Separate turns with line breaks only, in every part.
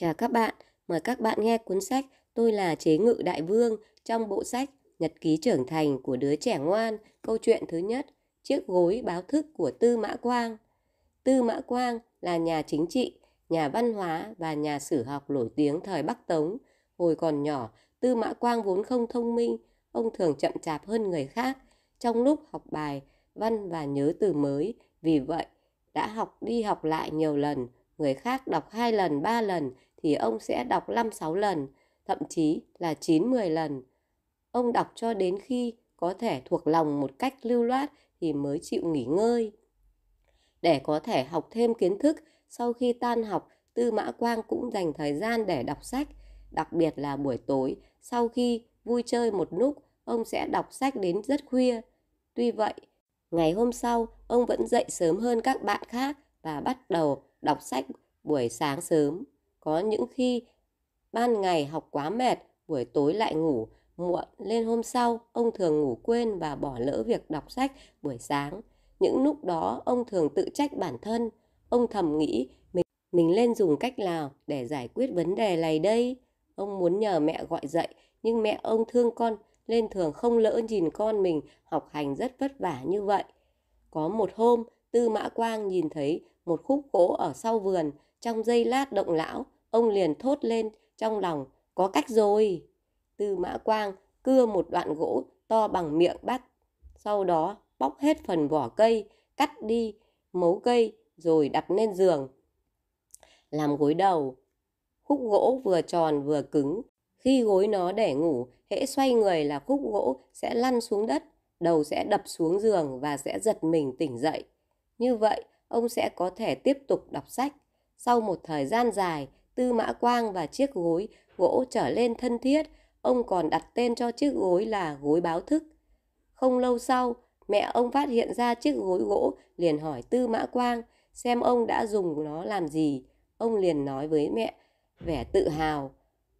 Chào các bạn, mời các bạn nghe cuốn sách Tôi là chế ngự đại vương trong bộ sách Nhật ký trưởng thành của đứa trẻ ngoan, câu chuyện thứ nhất, chiếc gối báo thức của Tư Mã Quang. Tư Mã Quang là nhà chính trị, nhà văn hóa và nhà sử học nổi tiếng thời Bắc Tống. Hồi còn nhỏ, Tư Mã Quang vốn không thông minh, ông thường chậm chạp hơn người khác. Trong lúc học bài, văn và nhớ từ mới, vì vậy đã học đi học lại nhiều lần, người khác đọc hai lần, ba lần thì ông sẽ đọc 5-6 lần, thậm chí là 9-10 lần. Ông đọc cho đến khi có thể thuộc lòng một cách lưu loát thì mới chịu nghỉ ngơi. Để có thể học thêm kiến thức, sau khi tan học, Tư Mã Quang cũng dành thời gian để đọc sách, đặc biệt là buổi tối, sau khi vui chơi một lúc, ông sẽ đọc sách đến rất khuya. Tuy vậy, ngày hôm sau, ông vẫn dậy sớm hơn các bạn khác và bắt đầu đọc sách buổi sáng sớm. Có những khi ban ngày học quá mệt, buổi tối lại ngủ muộn lên hôm sau, ông thường ngủ quên và bỏ lỡ việc đọc sách buổi sáng. Những lúc đó ông thường tự trách bản thân, ông thầm nghĩ mình mình lên dùng cách nào để giải quyết vấn đề này đây? Ông muốn nhờ mẹ gọi dậy, nhưng mẹ ông thương con nên thường không lỡ nhìn con mình học hành rất vất vả như vậy. Có một hôm, Tư Mã Quang nhìn thấy một khúc gỗ ở sau vườn, trong giây lát động lão, ông liền thốt lên trong lòng, có cách rồi. Tư mã quang cưa một đoạn gỗ to bằng miệng bắt, sau đó bóc hết phần vỏ cây, cắt đi, mấu cây rồi đặt lên giường. Làm gối đầu, khúc gỗ vừa tròn vừa cứng. Khi gối nó để ngủ, hễ xoay người là khúc gỗ sẽ lăn xuống đất, đầu sẽ đập xuống giường và sẽ giật mình tỉnh dậy. Như vậy, ông sẽ có thể tiếp tục đọc sách. Sau một thời gian dài, Tư Mã Quang và chiếc gối gỗ trở lên thân thiết, ông còn đặt tên cho chiếc gối là gối báo thức. Không lâu sau, mẹ ông phát hiện ra chiếc gối gỗ liền hỏi Tư Mã Quang xem ông đã dùng nó làm gì. Ông liền nói với mẹ, vẻ tự hào.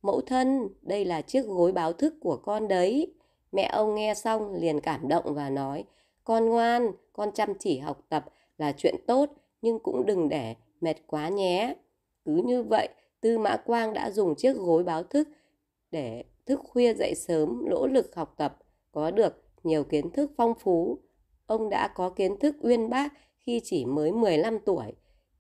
Mẫu thân, đây là chiếc gối báo thức của con đấy. Mẹ ông nghe xong liền cảm động và nói, con ngoan, con chăm chỉ học tập là chuyện tốt, nhưng cũng đừng để mệt quá nhé. Cứ như vậy, Tư Mã Quang đã dùng chiếc gối báo thức để thức khuya dậy sớm nỗ lực học tập, có được nhiều kiến thức phong phú. Ông đã có kiến thức uyên bác khi chỉ mới 15 tuổi.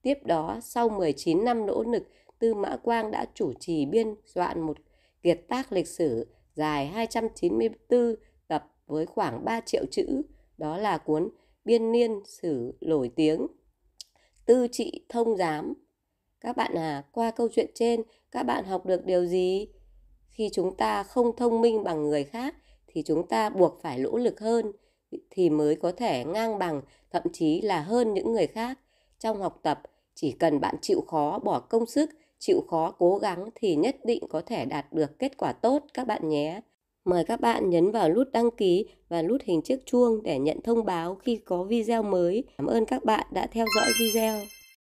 Tiếp đó, sau 19 năm nỗ lực, Tư Mã Quang đã chủ trì biên soạn một kiệt tác lịch sử dài 294 tập với khoảng 3 triệu chữ, đó là cuốn Biên niên sử nổi tiếng Tư trị thông giám các bạn à qua câu chuyện trên các bạn học được điều gì khi chúng ta không thông minh bằng người khác thì chúng ta buộc phải nỗ lực hơn thì mới có thể ngang bằng thậm chí là hơn những người khác trong học tập chỉ cần bạn chịu khó bỏ công sức chịu khó cố gắng thì nhất định có thể đạt được kết quả tốt các bạn nhé mời các bạn nhấn vào nút đăng ký và nút hình chiếc chuông để nhận thông báo khi có video mới cảm ơn các bạn đã theo dõi video